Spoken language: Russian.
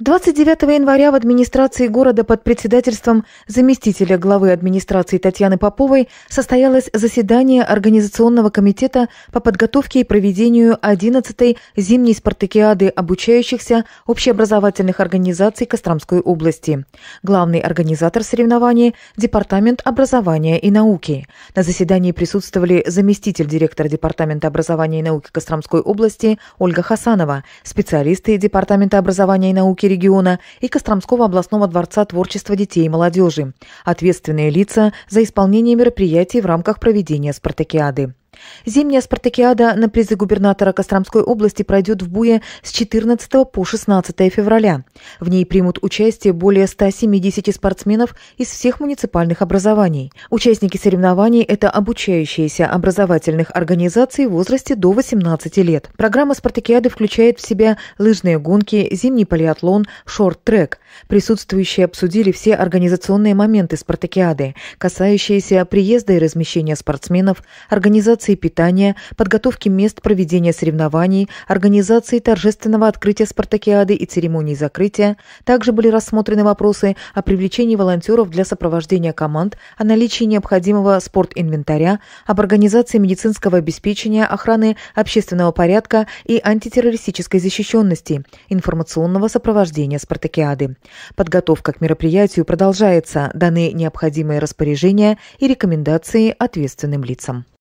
29 января в администрации города под председательством заместителя главы администрации Татьяны Поповой состоялось заседание Организационного комитета по подготовке и проведению 11-й зимней спартакиады обучающихся общеобразовательных организаций Костромской области. Главный организатор соревнований – Департамент образования и науки. На заседании присутствовали заместитель директора Департамента образования и науки Костромской области Ольга Хасанова, специалисты Департамента образования и науки экономики региона и Костромского областного дворца творчества детей и молодежи. Ответственные лица за исполнение мероприятий в рамках проведения спартакиады. Зимняя спартакиада на призы губернатора Костромской области пройдет в Буе с 14 по 16 февраля. В ней примут участие более 170 спортсменов из всех муниципальных образований. Участники соревнований – это обучающиеся образовательных организаций в возрасте до 18 лет. Программа спартакиады включает в себя лыжные гонки, зимний полиатлон, шорт-трек. Присутствующие обсудили все организационные моменты спартакиады, касающиеся приезда и размещения спортсменов, организации организации питания, подготовки мест проведения соревнований, организации торжественного открытия спартакиады и церемонии закрытия. Также были рассмотрены вопросы о привлечении волонтеров для сопровождения команд, о наличии необходимого спортинвентаря, об организации медицинского обеспечения, охраны общественного порядка и антитеррористической защищенности, информационного сопровождения спартакиады. Подготовка к мероприятию продолжается, даны необходимые распоряжения и рекомендации ответственным лицам.